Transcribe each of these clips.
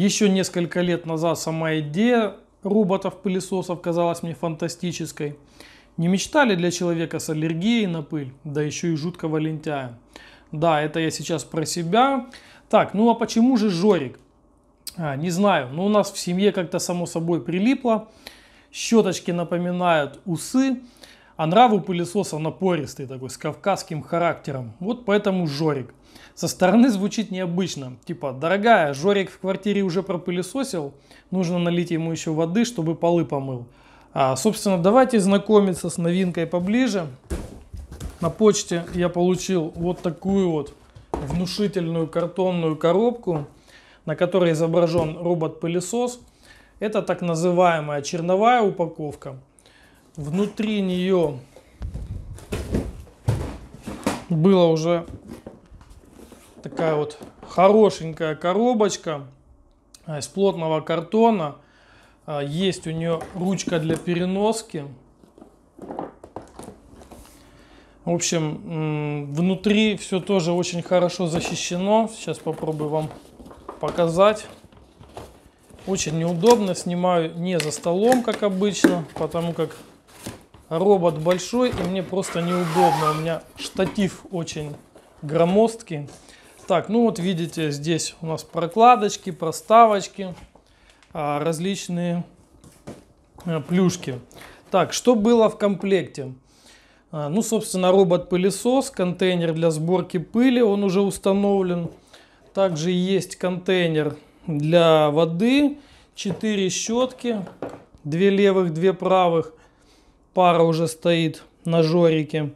Еще несколько лет назад сама идея роботов-пылесосов казалась мне фантастической. Не мечтали для человека с аллергией на пыль, да еще и жуткого лентяя. Да, это я сейчас про себя. Так, ну а почему же Жорик? А, не знаю, но у нас в семье как-то само собой прилипло. Щеточки напоминают усы, а нрав у пылесоса напористый такой, с кавказским характером. Вот поэтому Жорик. Со стороны звучит необычно. Типа, дорогая, Жорик в квартире уже пропылесосил, нужно налить ему еще воды, чтобы полы помыл. А, собственно, давайте знакомиться с новинкой поближе. На почте я получил вот такую вот внушительную картонную коробку, на которой изображен робот-пылесос. Это так называемая черновая упаковка. Внутри нее было уже Такая вот хорошенькая коробочка э, из плотного картона. Э, есть у нее ручка для переноски. В общем, внутри все тоже очень хорошо защищено. Сейчас попробую вам показать. Очень неудобно. Снимаю не за столом, как обычно, потому как робот большой и мне просто неудобно. У меня штатив очень громоздкий. Так, ну вот видите, здесь у нас прокладочки, проставочки, а, различные э, плюшки. Так, что было в комплекте? А, ну, собственно, робот-пылесос, контейнер для сборки пыли, он уже установлен. Также есть контейнер для воды, 4 щетки, 2 левых, 2 правых. Пара уже стоит на жорике.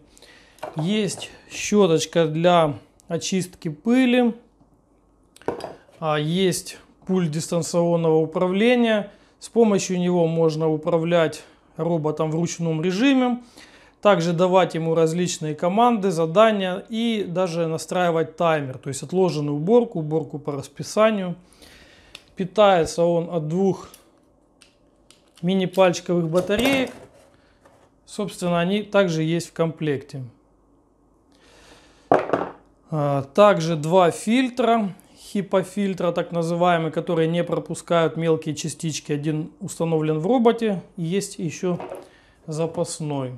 Есть щеточка для очистки пыли. А, есть пульт дистанционного управления. С помощью него можно управлять роботом в ручном режиме. Также давать ему различные команды, задания и даже настраивать таймер. То есть отложенную уборку, уборку по расписанию. Питается он от двух мини-пальчиковых батареек. Собственно, они также есть в комплекте. А, также два фильтра, хипофильтра так называемые, которые не пропускают мелкие частички. Один установлен в роботе, есть еще запасной.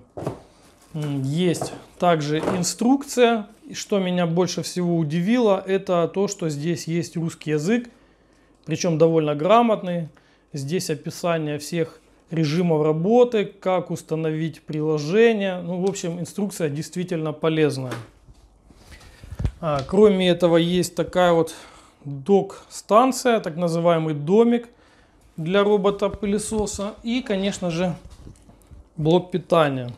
Есть также инструкция. Что меня больше всего удивило, это то, что здесь есть русский язык, причем довольно грамотный. Здесь описание всех режимов работы, как установить приложение. Ну, в общем, инструкция действительно полезная. А, кроме этого, есть такая вот док-станция, так называемый домик для робота-пылесоса. И, конечно же, блок питания.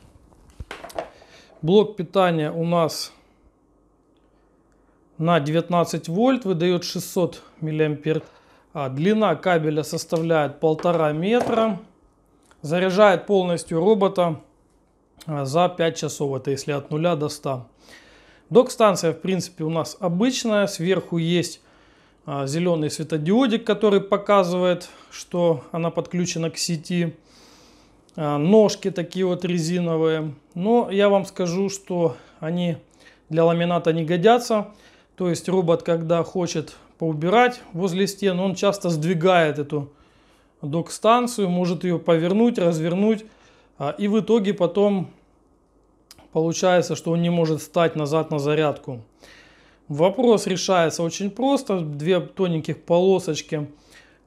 Блок питания у нас на 19 вольт выдает 600 миллиампер. А, длина кабеля составляет полтора метра. Заряжает полностью робота а, за 5 часов. Это если от 0 до 100. Док-станция, в принципе, у нас обычная. Сверху есть а, зеленый светодиодик, который показывает, что она подключена к сети. А, ножки такие вот резиновые. Но я вам скажу, что они для ламината не годятся. То есть робот, когда хочет поубирать возле стен, он часто сдвигает эту док-станцию, может ее повернуть, развернуть. А, и в итоге потом получается, что он не может встать назад на зарядку. Вопрос решается очень просто. Две тоненьких полосочки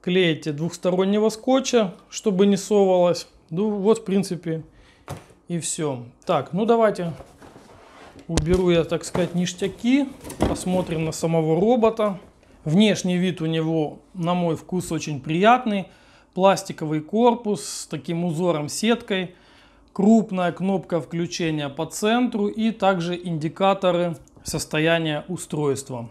клеите двухстороннего скотча, чтобы не совалось. Ну вот в принципе и все. Так, ну давайте уберу я, так сказать, ништяки. Посмотрим на самого робота. Внешний вид у него, на мой вкус, очень приятный. Пластиковый корпус с таким узором сеткой крупная кнопка включения по центру и также индикаторы состояния устройства.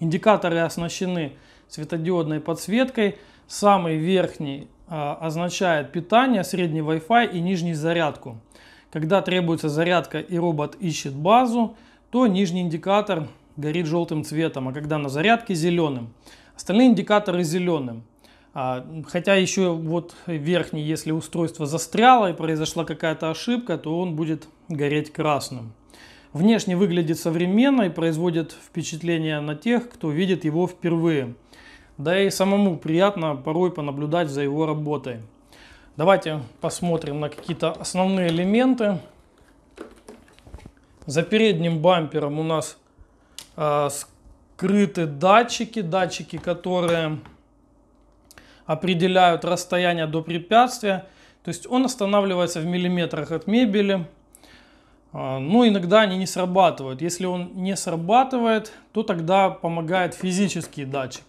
Индикаторы оснащены светодиодной подсветкой. Самый верхний а, означает питание, средний Wi-Fi и нижний зарядку. Когда требуется зарядка и робот ищет базу, то нижний индикатор горит желтым цветом, а когда на зарядке зеленым. Остальные индикаторы зеленым. А, хотя еще вот верхний, если устройство застряло и произошла какая-то ошибка, то он будет гореть красным. Внешне выглядит современно и производит впечатление на тех, кто видит его впервые. Да и самому приятно порой понаблюдать за его работой. Давайте посмотрим на какие-то основные элементы. За передним бампером у нас э, скрыты датчики, датчики, которые определяют расстояние до препятствия. То есть он останавливается в миллиметрах от мебели. А, но иногда они не срабатывают. Если он не срабатывает, то тогда помогает физический датчик.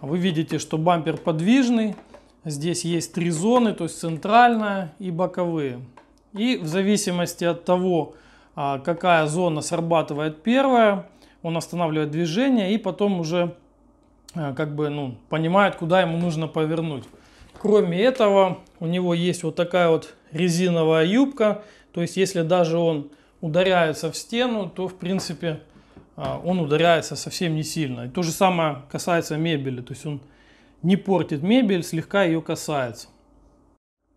Вы видите, что бампер подвижный. Здесь есть три зоны, то есть центральная и боковые. И в зависимости от того, а, какая зона срабатывает первая, он останавливает движение и потом уже Э, как бы, ну, понимает, куда ему нужно повернуть. Кроме этого, у него есть вот такая вот резиновая юбка. То есть, если даже он ударяется в стену, то, в принципе, э, он ударяется совсем не сильно. И то же самое касается мебели. То есть, он не портит мебель, слегка ее касается.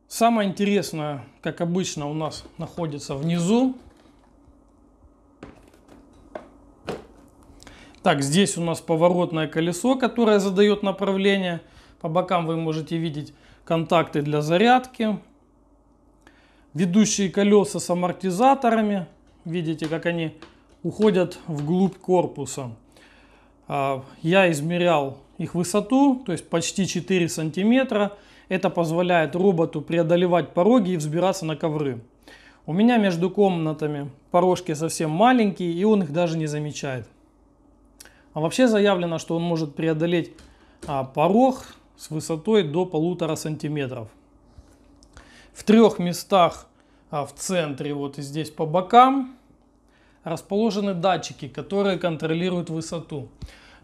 Самое интересное, как обычно, у нас находится внизу. Так, здесь у нас поворотное колесо, которое задает направление. По бокам вы можете видеть контакты для зарядки. Ведущие колеса с амортизаторами. Видите, как они уходят вглубь корпуса. А, я измерял их высоту, то есть почти 4 сантиметра. Это позволяет роботу преодолевать пороги и взбираться на ковры. У меня между комнатами порожки совсем маленькие, и он их даже не замечает. А вообще заявлено, что он может преодолеть а, порог с высотой до полутора сантиметров. В трех местах а, в центре, вот и здесь по бокам, расположены датчики, которые контролируют высоту.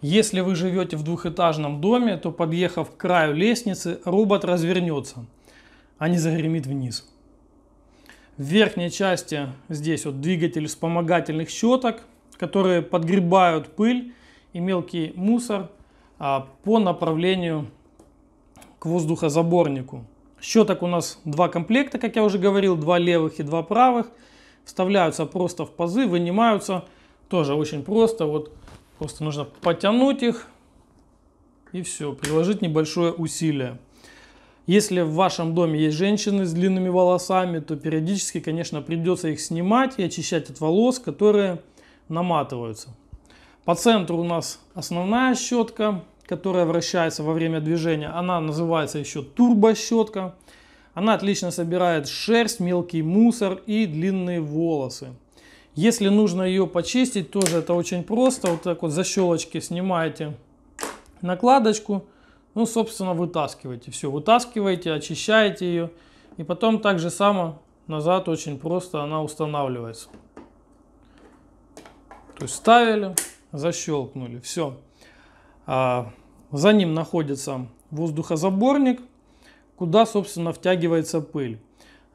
Если вы живете в двухэтажном доме, то подъехав к краю лестницы, робот развернется, а не загремит вниз. В верхней части здесь вот двигатель вспомогательных щеток, которые подгребают пыль и мелкий мусор а, по направлению к воздухозаборнику. Щеток у нас два комплекта, как я уже говорил, два левых и два правых. Вставляются просто в пазы, вынимаются тоже очень просто. Вот просто нужно потянуть их и все, приложить небольшое усилие. Если в вашем доме есть женщины с длинными волосами, то периодически, конечно, придется их снимать и очищать от волос, которые наматываются. По центру у нас основная щетка, которая вращается во время движения. Она называется еще турбощетка. Она отлично собирает шерсть, мелкий мусор и длинные волосы. Если нужно ее почистить, тоже это очень просто. Вот так вот за щелочки снимаете накладочку. Ну, собственно, вытаскиваете. Все, вытаскиваете, очищаете ее. И потом так же само назад очень просто она устанавливается. То есть ставили, защелкнули. Все. А, за ним находится воздухозаборник, куда, собственно, втягивается пыль.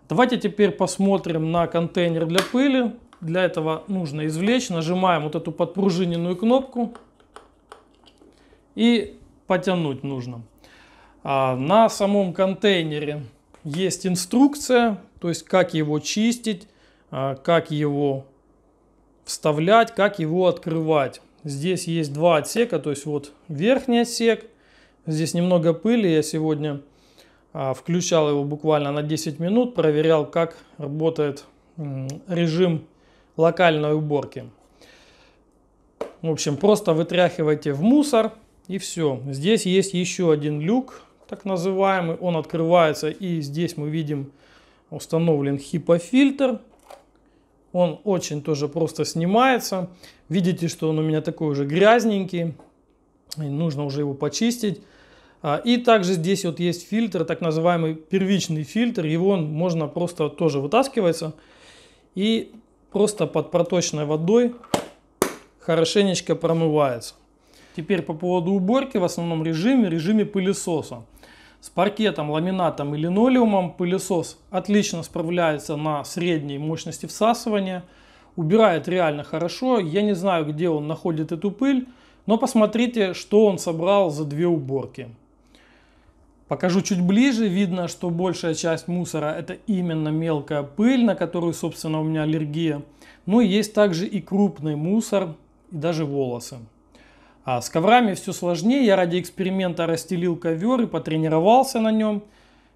Давайте теперь посмотрим на контейнер для пыли. Для этого нужно извлечь. Нажимаем вот эту подпружиненную кнопку. И потянуть нужно. А, на самом контейнере есть инструкция, то есть как его чистить, а, как его вставлять, как его открывать. Здесь есть два отсека, то есть вот верхний отсек. Здесь немного пыли, я сегодня а, включал его буквально на 10 минут, проверял, как работает режим локальной уборки. В общем, просто вытряхивайте в мусор и все. Здесь есть еще один люк, так называемый. Он открывается и здесь мы видим установлен HIPAA фильтр. Он очень тоже просто снимается. Видите, что он у меня такой уже грязненький. И нужно уже его почистить. А, и также здесь вот есть фильтр, так называемый первичный фильтр. Его можно просто тоже вытаскивается. И просто под проточной водой хорошенечко промывается. Теперь по поводу уборки в основном режиме, режиме пылесоса. С паркетом, ламинатом и линолеумом пылесос отлично справляется на средней мощности всасывания. Убирает реально хорошо. Я не знаю, где он находит эту пыль, но посмотрите, что он собрал за две уборки. Покажу чуть ближе, видно, что большая часть мусора это именно мелкая пыль, на которую, собственно, у меня аллергия. Но ну есть также и крупный мусор, и даже волосы. А с коврами все сложнее. Я ради эксперимента расстелил ковер и потренировался на нем.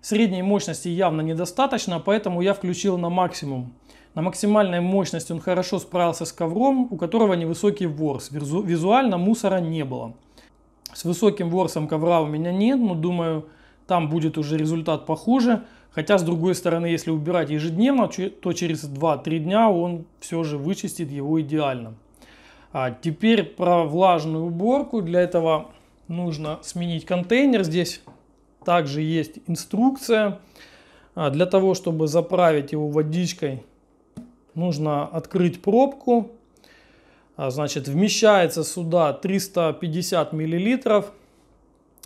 Средней мощности явно недостаточно, поэтому я включил на максимум. На максимальной мощности он хорошо справился с ковром, у которого невысокий ворс. визуально мусора не было. С высоким ворсом ковра у меня нет, но думаю, там будет уже результат похуже. Хотя, с другой стороны, если убирать ежедневно, то через 2-3 дня он все же вычистит его идеально. А теперь про влажную уборку. Для этого нужно сменить контейнер. Здесь также есть инструкция. А для того, чтобы заправить его водичкой, нужно открыть пробку. А, значит, вмещается сюда 350 миллилитров.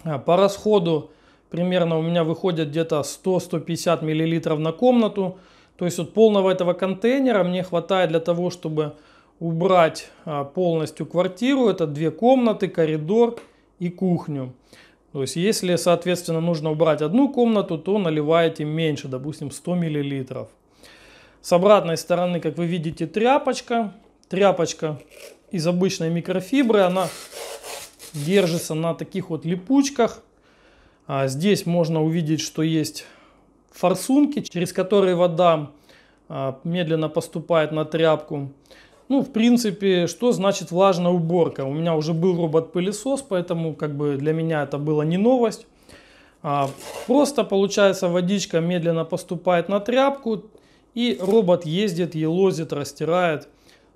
А, по расходу примерно у меня выходит где-то 100-150 миллилитров на комнату. То есть вот полного этого контейнера мне хватает для того, чтобы убрать а, полностью квартиру. Это две комнаты, коридор и кухню. То есть, если, соответственно, нужно убрать одну комнату, то наливаете меньше, допустим, 100 мл. С обратной стороны, как вы видите, тряпочка. Тряпочка из обычной микрофибры, она держится на таких вот липучках. А здесь можно увидеть, что есть форсунки, через которые вода а, медленно поступает на тряпку. Ну, в принципе, что значит влажная уборка? У меня уже был робот-пылесос, поэтому как бы для меня это было не новость. А, просто получается водичка медленно поступает на тряпку, и робот ездит, елозит, растирает.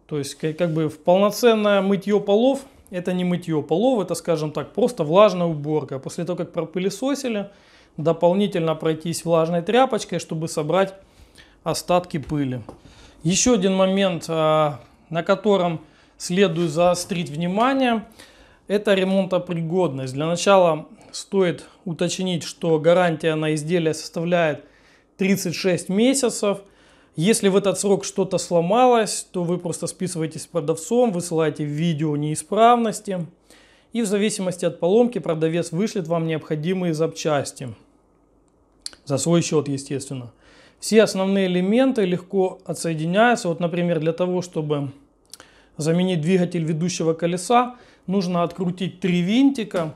То есть как, как бы в полноценное мытье полов это не мытье полов, это, скажем так, просто влажная уборка. После того, как пропылесосили, дополнительно пройтись влажной тряпочкой, чтобы собрать остатки пыли. Еще один момент а, на котором следует заострить внимание, это ремонтопригодность. Для начала стоит уточнить, что гарантия на изделие составляет 36 месяцев. Если в этот срок что-то сломалось, то вы просто списываетесь с продавцом, высылаете видео неисправности. И в зависимости от поломки продавец вышлет вам необходимые запчасти. За свой счет, естественно. Все основные элементы легко отсоединяются. Вот, например, для того, чтобы заменить двигатель ведущего колеса, нужно открутить три винтика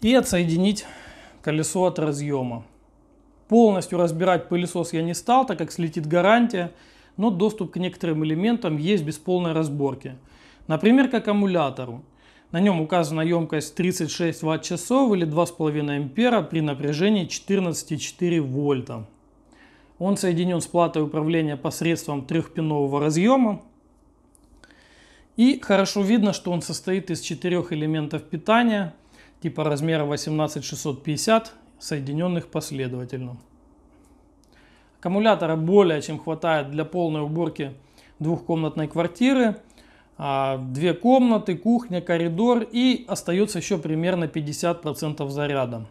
и отсоединить колесо от разъема. Полностью разбирать пылесос я не стал, так как слетит гарантия, но доступ к некоторым элементам есть без полной разборки. Например, к аккумулятору. На нем указана емкость 36 ватт-часов или 2,5 ампера при напряжении 14,4 вольта. Он соединен с платой управления посредством трехпинового разъема. И хорошо видно, что он состоит из четырех элементов питания типа размера 18650, соединенных последовательно. Аккумулятора более чем хватает для полной уборки двухкомнатной квартиры. А, две комнаты, кухня, коридор и остается еще примерно 50% заряда.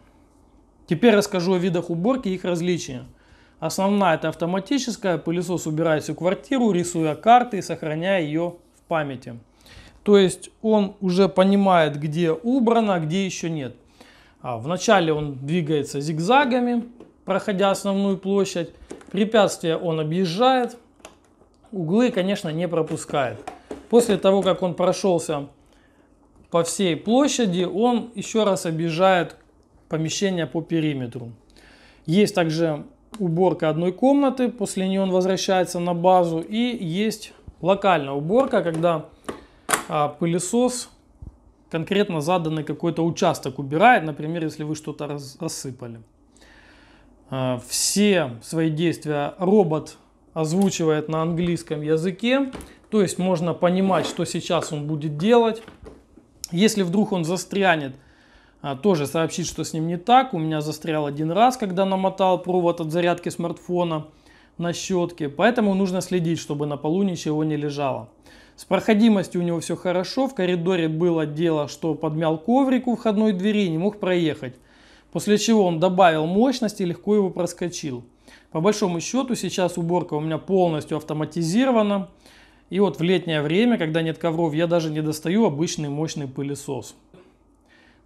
Теперь расскажу о видах уборки и их различия. Основная это автоматическая, пылесос убирает всю квартиру, рисуя карты и сохраняя ее памяти. То есть он уже понимает, где убрано, а где еще нет. А, вначале он двигается зигзагами, проходя основную площадь. Препятствия он объезжает, углы, конечно, не пропускает. После того, как он прошелся по всей площади, он еще раз объезжает помещение по периметру. Есть также уборка одной комнаты, после нее он возвращается на базу и есть локальная уборка, когда а, пылесос конкретно заданный какой-то участок убирает, например, если вы что-то раз, рассыпали. А, все свои действия робот озвучивает на английском языке, то есть можно понимать, что сейчас он будет делать. Если вдруг он застрянет, а, тоже сообщит, что с ним не так. У меня застрял один раз, когда намотал провод от зарядки смартфона на щетке, поэтому нужно следить, чтобы на полу ничего не лежало. С проходимостью у него все хорошо, в коридоре было дело, что подмял коврик у входной двери и не мог проехать, после чего он добавил мощности и легко его проскочил. По большому счету сейчас уборка у меня полностью автоматизирована, и вот в летнее время, когда нет ковров, я даже не достаю обычный мощный пылесос.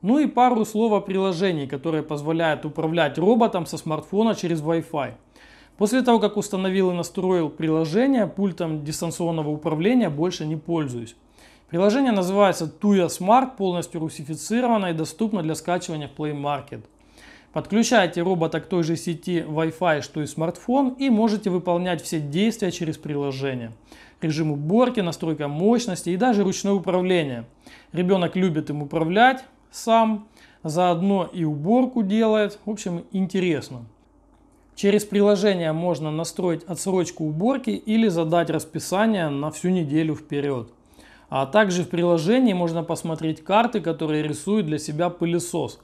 Ну и пару слов о приложении, которое позволяет управлять роботом со смартфона через Wi-Fi. После того, как установил и настроил приложение, пультом дистанционного управления больше не пользуюсь. Приложение называется Tuya Smart, полностью русифицировано и доступно для скачивания в Play Market. Подключайте робота к той же сети Wi-Fi, что и смартфон, и можете выполнять все действия через приложение. Режим уборки, настройка мощности и даже ручное управление. Ребенок любит им управлять сам, заодно и уборку делает. В общем, интересно. Через приложение можно настроить отсрочку уборки или задать расписание на всю неделю вперед. А также в приложении можно посмотреть карты, которые рисует для себя пылесос.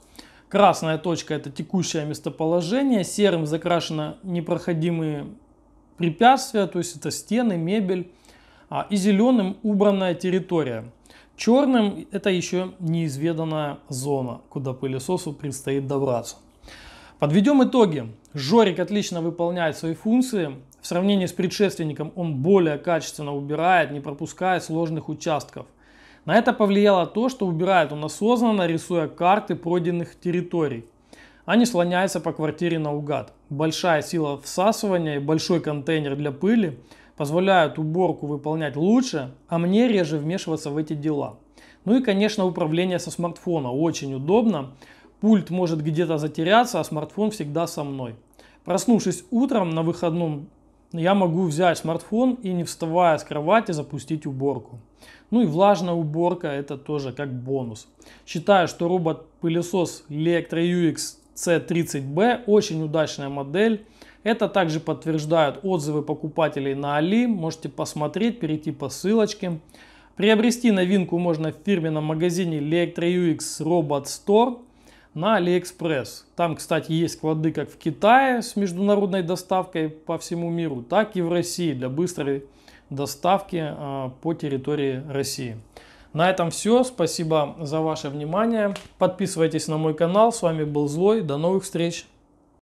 Красная точка – это текущее местоположение, серым закрашены непроходимые препятствия, то есть это стены, мебель, а, и зеленым убранная территория. Черным – это еще неизведанная зона, куда пылесосу предстоит добраться. Подведем итоги. Жорик отлично выполняет свои функции. В сравнении с предшественником он более качественно убирает, не пропуская сложных участков. На это повлияло то, что убирает он осознанно, рисуя карты пройденных территорий, а не слоняется по квартире наугад. Большая сила всасывания и большой контейнер для пыли позволяют уборку выполнять лучше, а мне реже вмешиваться в эти дела. Ну и, конечно, управление со смартфона очень удобно. Пульт может где-то затеряться, а смартфон всегда со мной. Проснувшись утром на выходном, я могу взять смартфон и не вставая с кровати запустить уборку. Ну и влажная уборка это тоже как бонус. Считаю, что робот-пылесос Electro UX C30B очень удачная модель. Это также подтверждают отзывы покупателей на Али. Можете посмотреть, перейти по ссылочке. Приобрести новинку можно в фирменном магазине Electro UX Robot Store на AliExpress. Там, кстати, есть склады как в Китае с международной доставкой по всему миру, так и в России для быстрой доставки а, по территории России. На этом все. Спасибо за ваше внимание. Подписывайтесь на мой канал. С вами был Злой. До новых встреч.